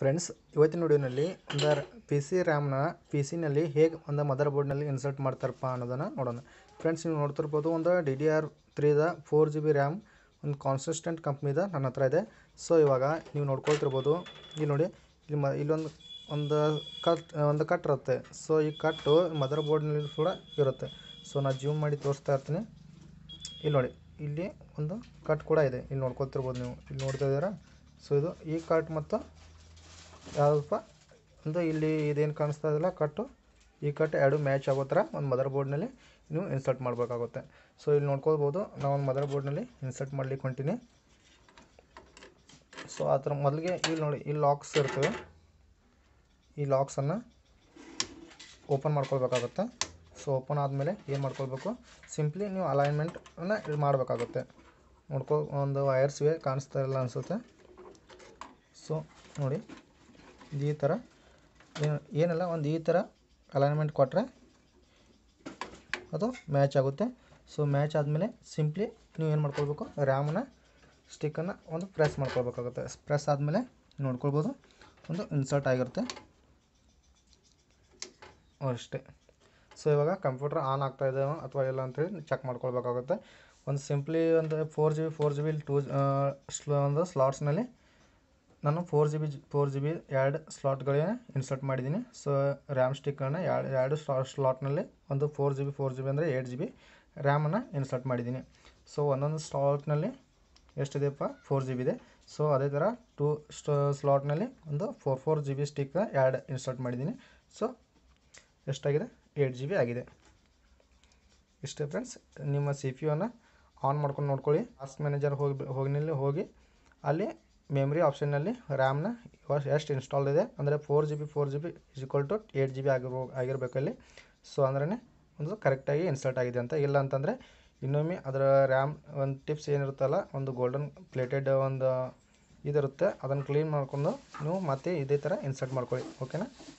friends ಇವತ್ತಿನ ವಿಡಿಯೋನಲ್ಲಿ ಒಂದು ಪಿ ಸಿ ರ್ಯಾಮ್ನ ಪಿ ಸಿನಲ್ಲಿ ಹೇಗೆ ಒಂದು ಮದರ್ ಬೋರ್ಡ್ನಲ್ಲಿ ಇನ್ಸರ್ಟ್ ಮಾಡ್ತಾರಪ್ಪ ಅನ್ನೋದನ್ನು ನೋಡೋಣ ಫ್ರೆಂಡ್ಸ್ ನೀವು ನೋಡ್ತಿರ್ಬೋದು ಒಂದು ಡಿ ಡಿ ಆರ್ ತ್ರೀದ ಫೋರ್ ಜಿ ಬಿ ರ್ಯಾಮ್ ಒಂದು ಕಾನ್ಸಿಸ್ಟೆಂಟ್ ಕಂಪ್ನಿದ ನನ್ನ ಹತ್ರ ಇದೆ ಸೊ ಇವಾಗ ನೀವು ನೋಡ್ಕೊಳ್ತಿರ್ಬೋದು ಇಲ್ಲಿ ನೋಡಿ ಇಲ್ಲಿ ಮ ಇಲ್ಲೊಂದು ಒಂದು ಕಟ್ ಒಂದು ಕಟ್ ಇರುತ್ತೆ ಸೊ ಈ ಕಟ್ಟು ಮದರ್ ಬೋರ್ಡ್ನಲ್ಲಿ ಕೂಡ ಇರುತ್ತೆ ಸೊ ನಾನು ಜೂಮ್ ಮಾಡಿ ತೋರಿಸ್ತಾ ಇರ್ತೀನಿ ಇಲ್ಲಿ ನೋಡಿ ಇಲ್ಲಿ ಒಂದು ಕಟ್ ಕೂಡ ಇದೆ ಇಲ್ಲಿ ನೋಡ್ಕೊಳ್ತಿರ್ಬೋದು ನೀವು ಇಲ್ಲಿ ನೋಡ್ತಾ ಇದ್ದೀರಾ ಸೊ ಇದು ಈ ಕಟ್ ಮತ್ತು ಯಾವುದಪ್ಪ ಅಂದರೆ ಇಲ್ಲಿ ಇದೇನು ಕಾಣಿಸ್ತಾ ಇದೆಯಲ್ಲ ಕಟ್ಟು ಈ ಕಟ್ ಎರಡು ಮ್ಯಾಚ್ ಆಗೋ ಥರ ಒಂದು ಮದರ್ ಬೋರ್ಡ್ನಲ್ಲಿ ನೀವು ಇನ್ಸರ್ಟ್ ಮಾಡಬೇಕಾಗುತ್ತೆ ಸೊ ಇಲ್ಲಿ ನೋಡ್ಕೊಳ್ಬೋದು ನಾವು ಒಂದು ಮದರ್ ಬೋರ್ಡ್ನಲ್ಲಿ ಇನ್ಸರ್ಟ್ ಮಾಡಲಿಕ್ಕೆ ಹೊಂಟೀನಿ ಸೊ ಆ ಥರ ಮೊದಲಿಗೆ ಇಲ್ಲಿ ನೋಡಿ ಇಲ್ಲಿ ಲಾಕ್ಸ್ ಇರ್ತವೆ ಈ ಲಾಕ್ಸನ್ನು ಓಪನ್ ಮಾಡ್ಕೊಳ್ಬೇಕಾಗುತ್ತೆ ಸೊ ಓಪನ್ ಆದಮೇಲೆ ಏನು ಮಾಡ್ಕೊಳ್ಬೇಕು ಸಿಂಪ್ಲಿ ನೀವು ಅಲೈನ್ಮೆಂಟನ್ನು ಇಲ್ಲಿ ಮಾಡಬೇಕಾಗುತ್ತೆ ನೋಡ್ಕೊ ಒಂದು ವೈರ್ಸ್ ವೇ ಕಾಣಿಸ್ತಾ ಇಲ್ಲ ಅನಿಸುತ್ತೆ ಸೊ ನೋಡಿ ಇದು ಈ ಥರ ಏನು ಏನಲ್ಲ ಒಂದು ಈ ಥರ ಅಲೈನ್ಮೆಂಟ್ ಕೊಟ್ಟರೆ ಅದು ಮ್ಯಾಚ್ ಆಗುತ್ತೆ ಸೊ ಮ್ಯಾಚ್ ಆದಮೇಲೆ ಸಿಂಪ್ಲಿ ನೀವು ಏನು ಮಾಡ್ಕೊಳ್ಬೇಕು ರ್ಯಾಮನ್ನ ಸ್ಟಿಕ್ಕನ್ನು ಒಂದು ಪ್ರೆಸ್ ಮಾಡ್ಕೊಳ್ಬೇಕಾಗುತ್ತೆ ಪ್ರೆಸ್ ಆದಮೇಲೆ ನೋಡ್ಕೊಳ್ಬೋದು ಒಂದು ಇನ್ಸರ್ಟ್ ಆಗಿರುತ್ತೆ ಅಷ್ಟೇ ಸೊ ಇವಾಗ ಕಂಪ್ಯೂಟರ್ ಆನ್ ಆಗ್ತಾ ಇದೆ ಅಥವಾ ಇಲ್ಲ ಅಂತೇಳಿ ಚೆಕ್ ಮಾಡ್ಕೊಳ್ಬೇಕಾಗುತ್ತೆ ಒಂದು ಸಿಂಪ್ಲಿ ಒಂದು four G B four G B two ಒಂದು ಸ್ಲಾಟ್ಸ್ನಲ್ಲಿ ನಾನು four G B four G B ಎರಡು ಸ್ಲಾಟ್ಗಳಿಗೆ ಇನ್ಸರ್ಟ್ ಮಾಡಿದ್ದೀನಿ ಸೊ ರ್ಯಾಮ್ ಸ್ಟಿಕ್ಕನ್ನು ಎರಡು ಎರಡು ಸ್ಲಾಟ್ನಲ್ಲಿ ಒಂದು four G B four G B ಅಂದರೆ ಏಟ್ ಜಿ ಬಿ ರ್ಯಾಮನ್ನು ಇನ್ಸರ್ಟ್ ಮಾಡಿದ್ದೀನಿ ಸೊ ಒಂದೊಂದು ಸ್ಲಾಟ್ನಲ್ಲಿ ಎಷ್ಟಿದೆಯಪ್ಪ ಫೋರ್ ಜಿ ಬಿ ಇದೆ ಸೊ ಅದೇ ಥರ ಟೂ ಸ್ಲಾಟ್ನಲ್ಲಿ ಒಂದು four four G B stick ಎರಡು ಇನ್ಸರ್ಟ್ ಮಾಡಿದ್ದೀನಿ ಸೊ ಎಷ್ಟಾಗಿದೆ ಏಯ್ಟ್ ಜಿ ಬಿ ಆಗಿದೆ ಇಷ್ಟೇ ಫ್ರೆಂಡ್ಸ್ ನಿಮ್ಮ ಸಿ ಪಿ ಅನ್ನು ಆನ್ ಮಾಡ್ಕೊಂಡು ನೋಡ್ಕೊಳ್ಳಿ ಟಾಸ್ಕ್ ಮ್ಯಾನೇಜರ್ ಹೋಗಿ ಹೋಗಿನಲ್ಲಿ ಹೋಗಿ ಅಲ್ಲಿ ಮೆಮ್ರಿ ಆಪ್ಷನ್ನಲ್ಲಿ ರ್ಯಾಮ್ನ ಎಷ್ಟು ಇನ್ಸ್ಟಾಲ್ ಇದೆ ಅಂದರೆ four G B four G B is two eight G B ಆಗಿರ್ಬೋ ಆಗಿರಬೇಕು ಸೊ ಅಂದ್ರೆ ಒಂದು ಕರೆಕ್ಟಾಗಿ ಇನ್ಸರ್ಟ್ ಆಗಿದೆ ಅಂತ ಇಲ್ಲ ಅಂತಂದರೆ ಇನ್ನೊಮ್ಮೆ ಅದರ ರ್ಯಾಮ್ ಒಂದು ಟಿಪ್ಸ್ ಏನಿರುತ್ತಲ್ಲ ಒಂದು ಗೋಲ್ಡನ್ ಪ್ಲೇಟೆಡ್ ಒಂದು ಇದಿರುತ್ತೆ ಅದನ್ನು ಕ್ಲೀನ್ ಮಾಡಿಕೊಂಡು ನೀವು ಮತ್ತೆ ಇದೇ ಥರ ಇನ್ಸರ್ಟ್ ಮಾಡ್ಕೊಳ್ಳಿ ಓಕೆನಾ